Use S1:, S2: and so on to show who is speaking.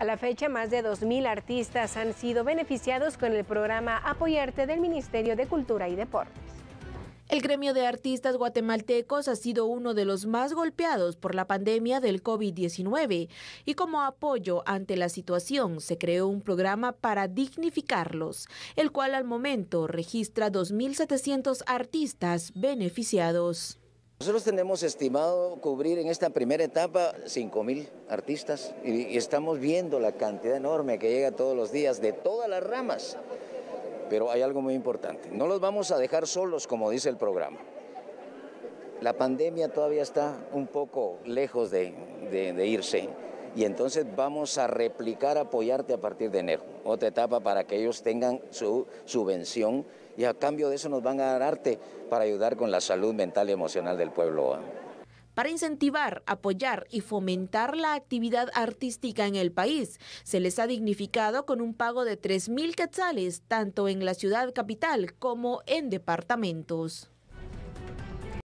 S1: A la fecha, más de 2.000 artistas han sido beneficiados con el programa Apoyarte del Ministerio de Cultura y Deportes. El gremio de artistas guatemaltecos ha sido uno de los más golpeados por la pandemia del COVID-19 y como apoyo ante la situación se creó un programa para dignificarlos, el cual al momento registra 2.700 artistas beneficiados.
S2: Nosotros tenemos estimado cubrir en esta primera etapa mil artistas y, estamos viendo la cantidad enorme que llega todos los días de todas las ramas. Pero hay algo muy importante, no los vamos a dejar solos como dice el programa. La pandemia todavía está un poco lejos de, de irse y entonces vamos a replicar apoyarte a partir de enero. Otra etapa para que ellos tengan su subvención y a cambio de eso nos van a dar arte para ayudar con la salud mental y emocional del pueblo.
S1: Para incentivar, apoyar y fomentar la actividad artística en el país, se les ha dignificado con un pago de 3.000 quetzales, tanto en la ciudad capital como en departamentos.